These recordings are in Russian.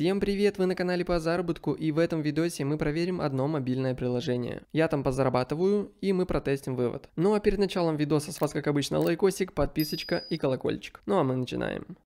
Всем привет, вы на канале по заработку и в этом видосе мы проверим одно мобильное приложение. Я там позарабатываю и мы протестим вывод. Ну а перед началом видоса с вас как обычно лайкосик, подписочка и колокольчик. Ну а мы начинаем.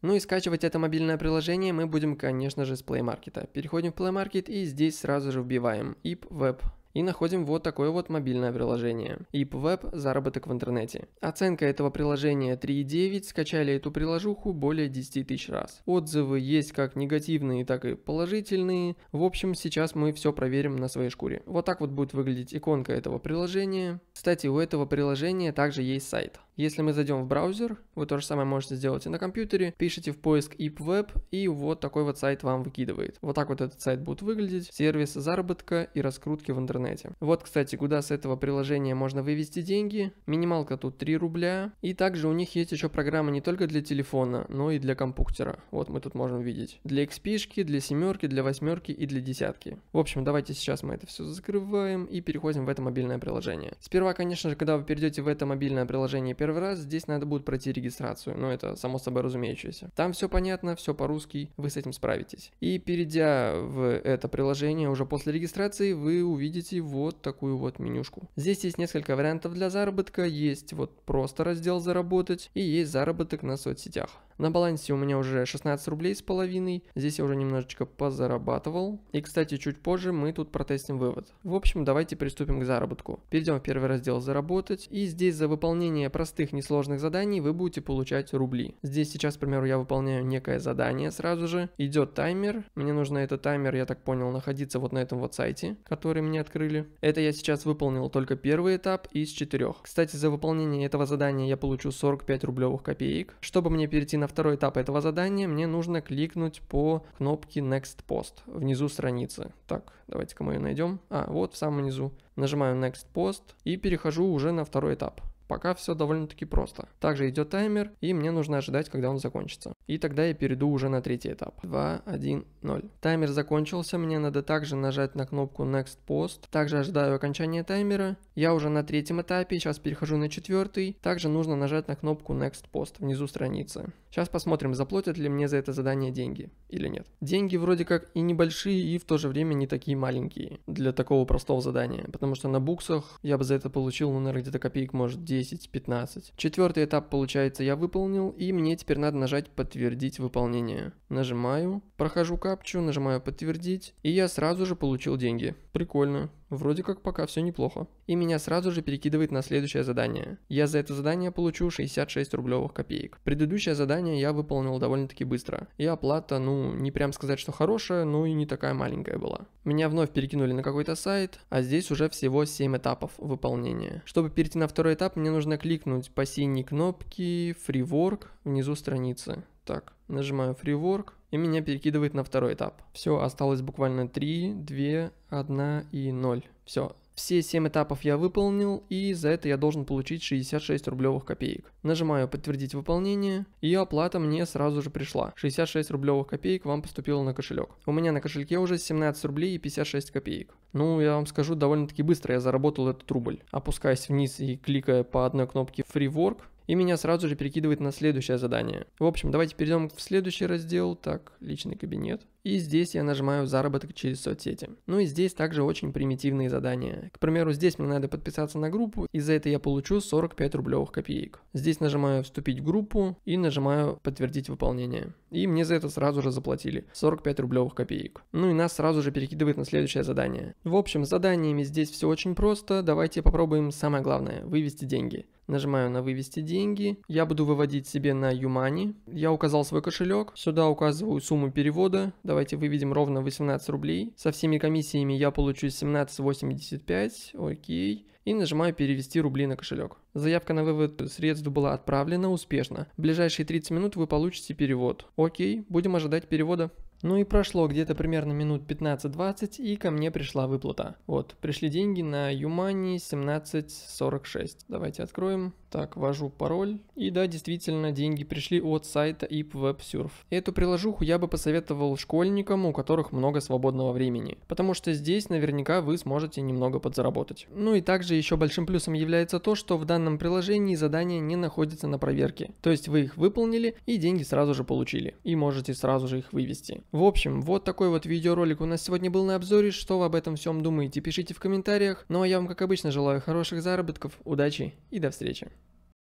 Ну и скачивать это мобильное приложение мы будем конечно же с Play Market. Переходим в Play Market и здесь сразу же вбиваем ipweb и находим вот такое вот мобильное приложение. IPWeb – заработок в интернете. Оценка этого приложения 3.9, скачали эту приложуху более 10 тысяч раз. Отзывы есть как негативные, так и положительные. В общем, сейчас мы все проверим на своей шкуре. Вот так вот будет выглядеть иконка этого приложения. Кстати, у этого приложения также есть сайт. Если мы зайдем в браузер, вы то же самое можете сделать и на компьютере, пишите в поиск ipweb и вот такой вот сайт вам выкидывает. Вот так вот этот сайт будет выглядеть, сервис заработка и раскрутки в интернете. Вот, кстати, куда с этого приложения можно вывести деньги, минималка тут 3 рубля, и также у них есть еще программа не только для телефона, но и для компьютера, вот мы тут можем видеть. Для XP, для семерки, для восьмерки и для десятки. В общем, давайте сейчас мы это все закрываем и переходим в это мобильное приложение. Сперва, конечно же, когда вы перейдете в это мобильное приложение Первый раз здесь надо будет пройти регистрацию, но ну, это само собой разумеющееся. Там все понятно, все по-русски, вы с этим справитесь. И перейдя в это приложение уже после регистрации, вы увидите вот такую вот менюшку. Здесь есть несколько вариантов для заработка, есть вот просто раздел «Заработать» и есть заработок на соцсетях. На балансе у меня уже 16 рублей с половиной. Здесь я уже немножечко позарабатывал. И, кстати, чуть позже мы тут протестим вывод. В общем, давайте приступим к заработку. Перейдем в первый раздел «Заработать». И здесь за выполнение простых несложных заданий вы будете получать рубли. Здесь сейчас, к примеру, я выполняю некое задание сразу же. Идет таймер. Мне нужно этот таймер, я так понял, находиться вот на этом вот сайте, который мне открыли. Это я сейчас выполнил только первый этап из четырех. Кстати, за выполнение этого задания я получу 45 рублевых копеек. Чтобы мне перейти на на второй этап этого задания мне нужно кликнуть по кнопке Next Post внизу страницы. Так, давайте-ка мы ее найдем. А, вот в самом низу. Нажимаю Next Post и перехожу уже на второй этап. Пока все довольно-таки просто. Также идет таймер, и мне нужно ожидать, когда он закончится. И тогда я перейду уже на третий этап. 2, 1, 11.30. Таймер закончился, мне надо также нажать на кнопку Next Post. Также ожидаю окончания таймера. Я уже на третьем этапе, сейчас перехожу на четвертый. Также нужно нажать на кнопку Next Post внизу страницы. Сейчас посмотрим, заплатят ли мне за это задание деньги или нет. Деньги вроде как и небольшие, и в то же время не такие маленькие для такого простого задания. Потому что на буксах я бы за это получил, ну, наверное, где-то копеек, может, 10-15. Четвертый этап, получается, я выполнил, и мне теперь надо нажать «Подтвердить выполнение». Нажимаю, прохожу карту капчу, нажимаю подтвердить, и я сразу же получил деньги. Прикольно. Вроде как пока все неплохо. И меня сразу же перекидывает на следующее задание. Я за это задание получу 66 рублевых копеек. Предыдущее задание я выполнил довольно-таки быстро. И оплата, ну, не прям сказать, что хорошая, но и не такая маленькая была. Меня вновь перекинули на какой-то сайт, а здесь уже всего 7 этапов выполнения. Чтобы перейти на второй этап, мне нужно кликнуть по синей кнопке Free Work внизу страницы. Так, нажимаю Free Work, и меня перекидывает на второй этап. Все, осталось буквально 3, 2, 1 и 0. Все, все 7 этапов я выполнил, и за это я должен получить 66 рублевых копеек. Нажимаю «Подтвердить выполнение», и оплата мне сразу же пришла. 66 рублевых копеек вам поступило на кошелек. У меня на кошельке уже 17 рублей и 56 копеек. Ну, я вам скажу, довольно-таки быстро я заработал этот рубль. Опускаясь вниз и кликая по одной кнопке «Free Work», и меня сразу же перекидывает на следующее задание. В общем, давайте перейдем в следующий раздел. Так, личный кабинет. И здесь я нажимаю «Заработок через соцсети». Ну и здесь также очень примитивные задания. К примеру, здесь мне надо подписаться на группу, и за это я получу 45 рублевых копеек. Здесь нажимаю «Вступить в группу» и нажимаю «Подтвердить выполнение». И мне за это сразу же заплатили 45 рублевых копеек. Ну и нас сразу же перекидывает на следующее задание. В общем, с заданиями здесь все очень просто. Давайте попробуем самое главное – вывести деньги. Нажимаю на «Вывести деньги». Я буду выводить себе на Юмани. Я указал свой кошелек. Сюда указываю сумму перевода давайте выведем ровно 18 рублей. Со всеми комиссиями я получу 17,85, окей. И нажимаю «Перевести рубли на кошелек». Заявка на вывод средств была отправлена успешно. В ближайшие 30 минут вы получите перевод. Окей, будем ожидать перевода. Ну и прошло где-то примерно минут 15-20, и ко мне пришла выплата. Вот, пришли деньги на Юмани 1746. Давайте откроем. Так, ввожу пароль. И да, действительно, деньги пришли от сайта IP Эту приложуху я бы посоветовал школьникам, у которых много свободного времени. Потому что здесь наверняка вы сможете немного подзаработать. Ну и также еще большим плюсом является то, что в данном приложении задания не находятся на проверке. То есть вы их выполнили и деньги сразу же получили. И можете сразу же их вывести. В общем, вот такой вот видеоролик у нас сегодня был на обзоре. Что вы об этом всем думаете, пишите в комментариях. Ну а я вам, как обычно, желаю хороших заработков, удачи и до встречи.